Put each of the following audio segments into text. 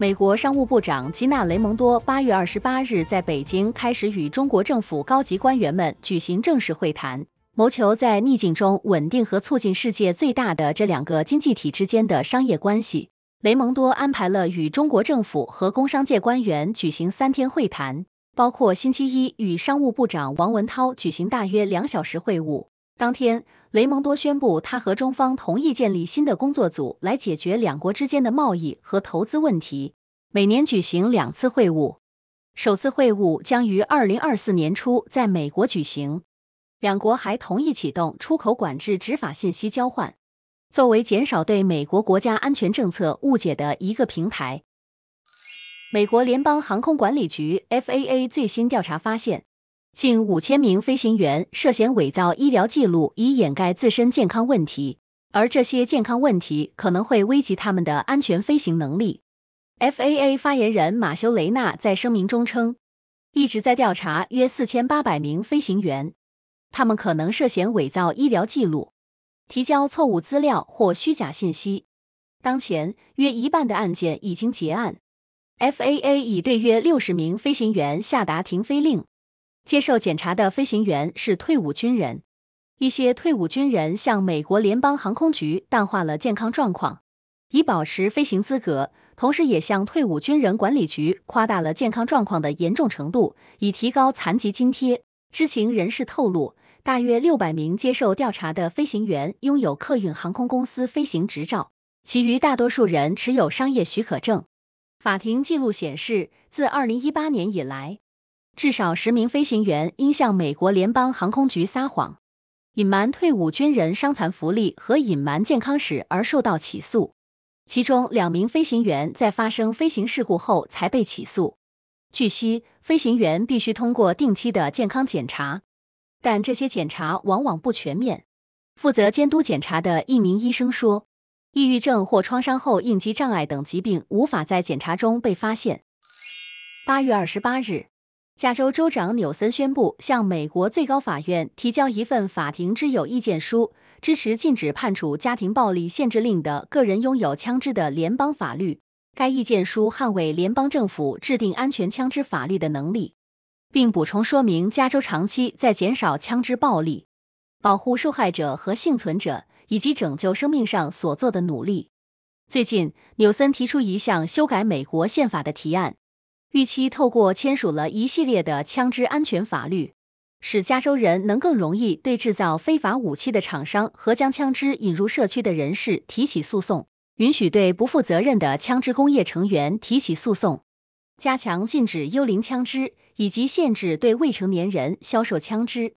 美国商务部长吉娜·雷蒙多八月二十八日在北京开始与中国政府高级官员们举行正式会谈，谋求在逆境中稳定和促进世界最大的这两个经济体之间的商业关系。雷蒙多安排了与中国政府和工商界官员举行三天会谈，包括星期一与商务部长王文涛举行大约两小时会晤。当天，雷蒙多宣布，他和中方同意建立新的工作组来解决两国之间的贸易和投资问题，每年举行两次会晤。首次会晤将于二零二四年初在美国举行。两国还同意启动出口管制执法信息交换，作为减少对美国国家安全政策误解的一个平台。美国联邦航空管理局 （FAA） 最新调查发现。近五千名飞行员涉嫌伪造医疗记录，以掩盖自身健康问题，而这些健康问题可能会危及他们的安全飞行能力。FAA 发言人马修·雷纳在声明中称，一直在调查约四千八百名飞行员，他们可能涉嫌伪造医疗记录、提交错误资料或虚假信息。当前，约一半的案件已经结案。FAA 已对约六十名飞行员下达停飞令。接受检查的飞行员是退伍军人，一些退伍军人向美国联邦航空局淡化了健康状况，以保持飞行资格，同时也向退伍军人管理局夸大了健康状况的严重程度，以提高残疾津贴。知情人士透露，大约六百名接受调查的飞行员拥有客运航空公司飞行执照，其余大多数人持有商业许可证。法庭记录显示，自二零一八年以来。至少十名飞行员因向美国联邦航空局撒谎、隐瞒退伍军人伤残福利和隐瞒健康史而受到起诉，其中两名飞行员在发生飞行事故后才被起诉。据悉，飞行员必须通过定期的健康检查，但这些检查往往不全面。负责监督检查的一名医生说，抑郁症或创伤后应激障碍等疾病无法在检查中被发现。八月二十八日。加州州长纽森宣布向美国最高法院提交一份法庭之友意见书，支持禁止判处家庭暴力限制令的个人拥有枪支的联邦法律。该意见书捍卫联邦政府制定安全枪支法律的能力，并补充说明加州长期在减少枪支暴力、保护受害者和幸存者以及拯救生命上所做的努力。最近，纽森提出一项修改美国宪法的提案。预期透过签署了一系列的枪支安全法律，使加州人能更容易对制造非法武器的厂商和将枪支引入社区的人士提起诉讼，允许对不负责任的枪支工业成员提起诉讼，加强禁止幽灵枪支以及限制对未成年人销售枪支。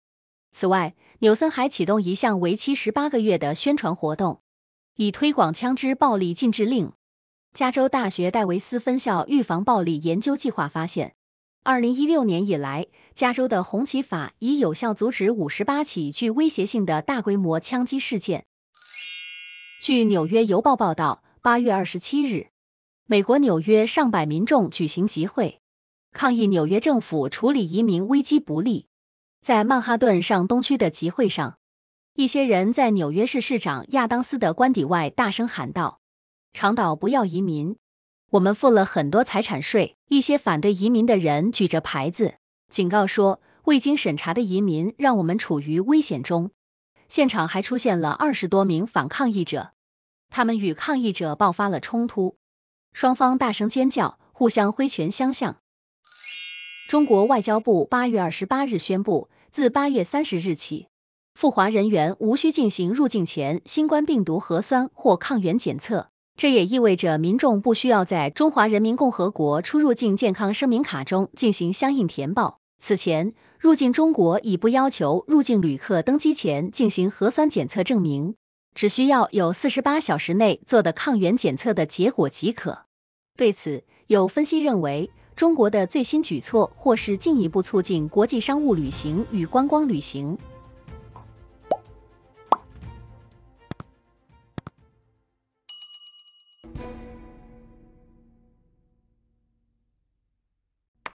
此外，纽森还启动一项为期十八个月的宣传活动，以推广枪支暴力禁止令。加州大学戴维斯分校预防暴力研究计划发现，二零一六年以来，加州的红旗法已有效阻止五十八起具威胁性的大规模枪击事件。据《纽约邮报》报道，八月二十七日，美国纽约上百民众举行集会，抗议纽约政府处理移民危机不力。在曼哈顿上东区的集会上，一些人在纽约市市长亚当斯的官邸外大声喊道。长岛不要移民，我们付了很多财产税。一些反对移民的人举着牌子，警告说未经审查的移民让我们处于危险中。现场还出现了二十多名反抗议者，他们与抗议者爆发了冲突，双方大声尖叫，互相挥拳相向。中国外交部八月二十八日宣布，自八月三十日起，赴华人员无需进行入境前新冠病毒核酸或抗原检测。这也意味着民众不需要在中华人民共和国出入境健康声明卡中进行相应填报。此前，入境中国已不要求入境旅客登机前进行核酸检测证明，只需要有四十八小时内做的抗原检测的结果即可。对此，有分析认为，中国的最新举措或是进一步促进国际商务旅行与观光旅行。